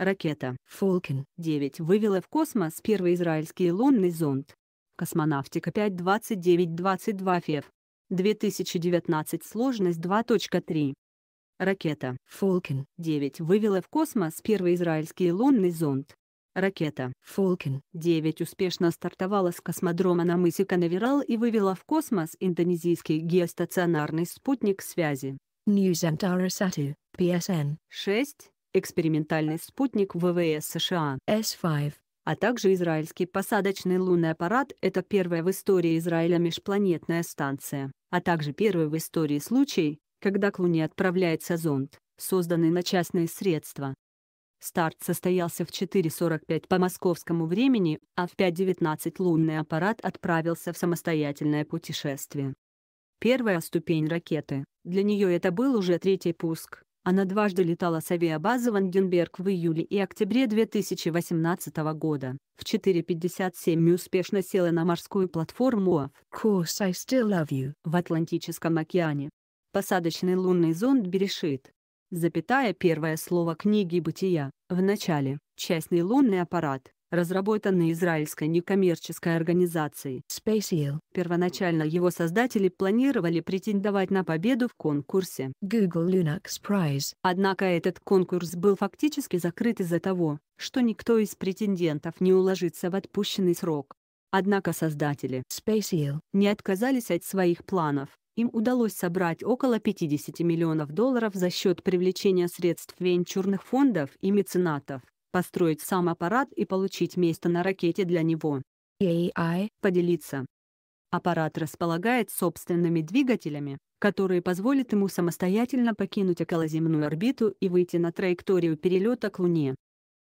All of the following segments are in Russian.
Ракета Falcon 9 вывела в космос первый израильский лунный зонд. Космонавтика 52922 ФЕВ. 2019 сложность 2.3. Ракета Falcon 9 вывела в космос первый израильский лунный зонд. Ракета Falcon 9 успешно стартовала с космодрома на мысе Канаверал и вывела в космос индонезийский геостационарный спутник связи. New Nusantara Satu, PSN 6 экспериментальный спутник ВВС США S5, а также израильский посадочный лунный аппарат – это первая в истории Израиля межпланетная станция, а также первый в истории случай, когда к Луне отправляется зонд, созданный на частные средства. Старт состоялся в 4.45 по московскому времени, а в 5.19 лунный аппарат отправился в самостоятельное путешествие. Первая ступень ракеты, для нее это был уже третий пуск, она дважды летала с авиабазы Ванденберг в июле и октябре 2018 года. В 4.57 успешно села на морскую платформу of course I still love you в Атлантическом океане. Посадочный лунный зонд Берешит. Запятая первое слово книги «Бытия» в начале. Частный лунный аппарат разработанный израильской некоммерческой организацией Spaceal. Первоначально его создатели планировали претендовать на победу в конкурсе Google Linux Prize. Однако этот конкурс был фактически закрыт из-за того, что никто из претендентов не уложится в отпущенный срок. Однако создатели Spaceal не отказались от своих планов. Им удалось собрать около 50 миллионов долларов за счет привлечения средств венчурных фондов и меценатов построить сам аппарат и получить место на ракете для него. AI поделиться. Аппарат располагает собственными двигателями, которые позволят ему самостоятельно покинуть околоземную орбиту и выйти на траекторию перелета к Луне.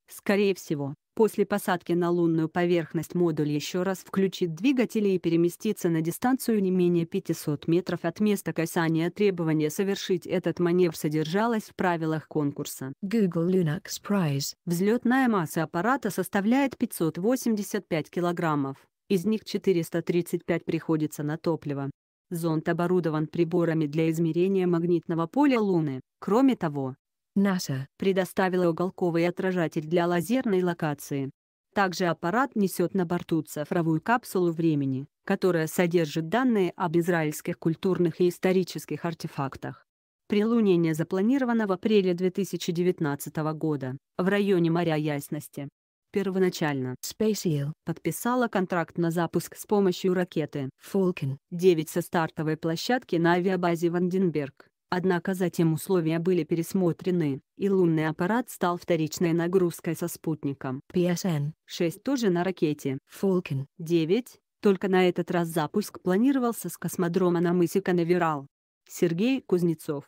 Скорее всего, После посадки на лунную поверхность модуль еще раз включит двигатели и переместится на дистанцию не менее 500 метров от места касания. Требование совершить этот маневр содержалось в правилах конкурса. Google Linux Prize. Взлетная масса аппарата составляет 585 килограммов. Из них 435 приходится на топливо. Зонд оборудован приборами для измерения магнитного поля Луны. Кроме того, Наса предоставила уголковый отражатель для лазерной локации. Также аппарат несет на борту цифровую капсулу времени, которая содержит данные об израильских культурных и исторических артефактах. Прилунение запланировано в апреле 2019 года, в районе моря Ясности. Первоначально SpaceX подписала контракт на запуск с помощью ракеты Falcon 9 со стартовой площадки на авиабазе Ванденберг. Однако затем условия были пересмотрены, и лунный аппарат стал вторичной нагрузкой со спутником. PSN 6 тоже на ракете. Falcon 9. Только на этот раз запуск планировался с космодрома на мысе Канаверал. Сергей Кузнецов